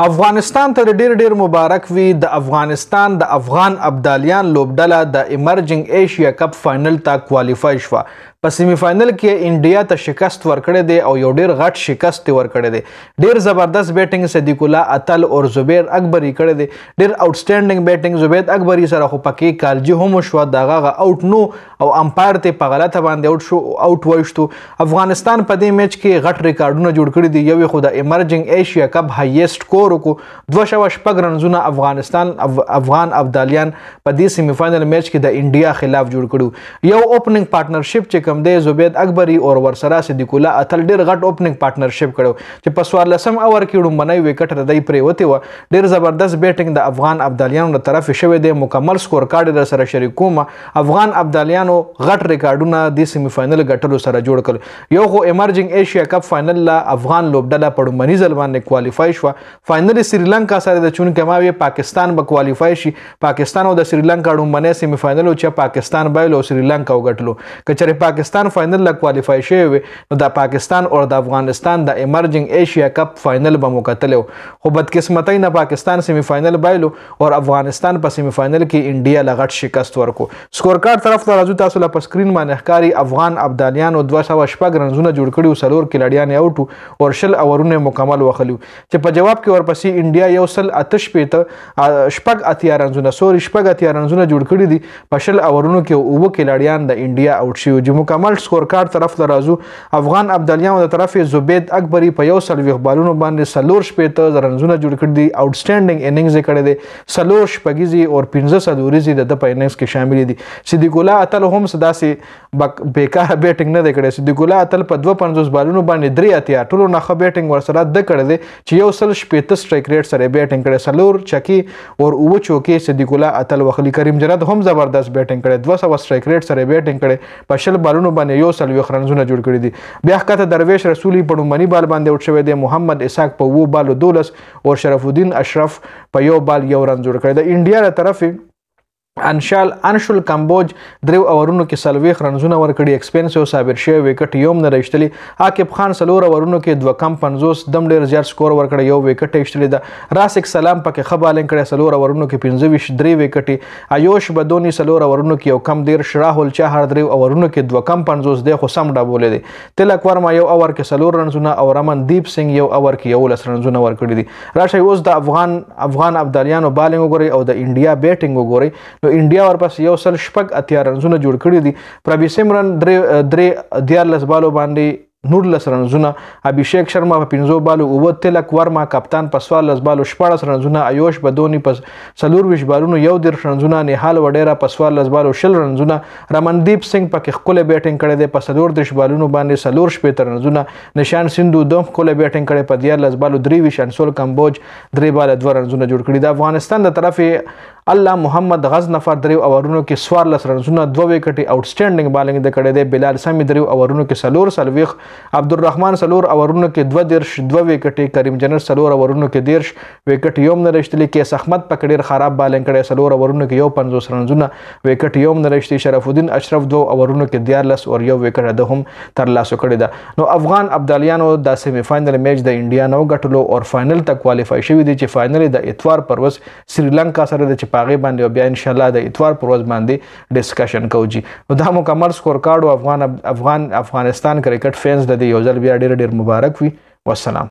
افغانستان ته ډیر ډیر مبارک وي د افغانستان د افغان ابدالیان لوبډله د ایمرجنګ ایشیا کپ فائنل ته کوالیفای شوه په سیمی فائنل کې انډیا ته شکست ورکړی دی او یو ډیر غټ شکست ورکړی دی ډیر زبردست بیټینګ صدیق الله اتل او زبیر اکبری کړی دی ډیر آوټسټینډینګ بیټینګ زبیر اکبری سره خو پکې کالجی هم شو دغه آوټ نو او امپایر ته په غلطه باندې آوټ شو آوټ وایشتو افغانستان په دې میچ کې غټ ریکارډونه جوړ کړی دی یو خو د ایمرجنګ ایشیا کپ هایست کور کو 2.5 رنزونه افغانستان افغان ابدالیان په دې سیمی فائنل میچ کې د انډیا خلاف جوړ کړو یو اوپننګ پارټنرشپ چې کوم دی زبید اکبری او ورسره صدیق الله اتل ډیر غټ اوپننګ پارټنرشپ کړو چې په 14 اور کې لومړنۍ وکټ ردی پریوته و ډیر زبردست بیټینګ د افغان ابدالیانو له طرف شوې دی مکمل سکور کارډ در سره شریکوم افغان ابدالیانو غټ ریکارډونه د سیمی فائنل ګټلو سره جوړ کړ یو خو ایمرجنګ ایشیا کپ فائنل لا افغان لوبډله پړمنی ځل باندې کوالیفای شو فائنل سریلانکا سره د چون کماوي پاکستان به کوالیفای شي پاکستان او د سریلانکا لومړنۍ سیمی فائنل او چې پاکستان بایلو سریلانکا وګټلو کچره پاکستان پاکستان فاینل لا کوالیفای شوی وي نو دا پاکستان او د افغانستان د ایمرجنګ ایشیا کپ فاینل به مقتل خو بدقسمتۍ نه پاکستان سیمی فاینل بایلو او افغانستان په سیمی فاینل کې انډیا لغټ شکست ورکو سکور کارت طرف ته راځو تاسو لا په سکرین باندې ښکاری افغان ابدالیانو 216 رنزونه جوړ کړیو سلور کلاډیان اوټو او شل اورونه مکمل وخلو چې په جواب کې ورپسې انډیا یو سل اتش پیته شپږ اتیا رنزونه سوري شپږ اتیا رنزونه جوړ کړی دي په شل اورونو کې اوه کلاډیان د انډیا اوټ شوی جمهور مکمل سکور کارت طرف لرازو افغان ابدالیانو د طرف زبید اکبری په یو سلويخ بالونو باندې سلور شپې ته رنزونه جوړ کړ دي آوټسټینډینګ اننګز کړي دي سلور شپږیزي او 15 سدوريزي د په اننګز کې شامل دي صدیق الله اتل هم صدا سي بیکاره بیټینګ نه دی کړی چې د ګلا اتل په 250 بالونو باندې درې اتیا ټولو نه خو بیټینګ ورسره د کړی دی چې یو سل شپېته سټرایک ریټ سره بیټینګ کړی سلور چکی اور او چوکې چې د ګلا اتل وخلی کریم جنت هم زبردست بیټینګ کړی 200 سټرایک ریټ سره بیټینګ کړی په شل بالونو باندې یو سل وخ رنزونه جوړ کړی دي بیا ښکته درویش رسولي په ډومبني بال باندې اوټ شوی دی محمد اسحاق په وو بالو 12 او شرف الدین اشرف په یو بال یو رن جوړ کړی دی انډیا طرفه انشال انشل کمبوج دریو اورونو کې سلويخ رنزونه ورکړي ایکسپنسیو صابر شوی وکټ یوم نه رښتلی عاقب خان سلور اورونو کې 2 کم 50 دم ډیر زیات سکور ورکړي یو وکټ ایکسټلی دا راسک سلام پکې خبالین کړي سلور اورونو کې 25 درې وکټي ایوش بدونی سلور اورونو کې یو کم ډیر شراحل چهار دریو اورونو کې 2 کم 50 د خصم ډابولې دي تلک ورما یو اور کې سلور رنزونه او رمن دیپ سنگ یو اور کې یو لس رنزونه ورکړي دي راشي اوس د افغان افغان ابدالیانو بالینګ وګوري او د انډیا بیټینګ وګوري نو انډیا ورپس یو سل شپږ اتیا رنزونه جوړ کړي دي پربی سمرن درې درې دیارلس بالو باندې نور لس رنزونه ابھیشیک شرما په 15 بالو او تلک ورما کپتان په 14 بالو 14 رنزونه ایوش بدونی په 23 بالونو یو ډیر رنزونه نهال وډیرا په 14 بالو شل رنزونه رمندیپ سنگ پکې خپل بیټینګ کړي دي په 23 بالونو باندې سلور شپې تر رنزونه نشان سندو دوم خپل بیټینګ کړي په 14 بالو 23 انسول کمبوج 3 بال 2 رنزونه جوړ کړي د افغانستان د طرفه الله محمد غزنفر دریو اورونو کې سوار لس رنزونه دوه وکټي آوټسټینډینګ بالینګ د کړې دی بلال سمي دریو اورونو کې سلور سلويخ عبدالرحمن سلور اورونو کې دوه درش دوه وکټي کریم جنر سلور اورونو کې درش وکټ یوم نرشتلی کې احمد پکړیر خراب بالینګ کړي سلور اورونو کې یو 50 رنزونه وکټ یوم نرشتي شرف الدین اشرف دوه اورونو کې دیارلس او یو وکټ ده هم تر لاسو کړی ده نو افغان ابدالیانو د سیمی فاینل میچ د انډیا نو غټلو او فاینل ته کوالیفای شوی دي چې فاینل د اتوار پروس سریلانکا سره د چې پاغه باندې بیا ان شاء الله د اتوار پر ورځ باندې ډیسکشن کوو جی دا مکمل سکور کارت او افغان افغان افغانستان کرکټ فینز د یو ځل بیا ډیر ډیر مبارک وي والسلام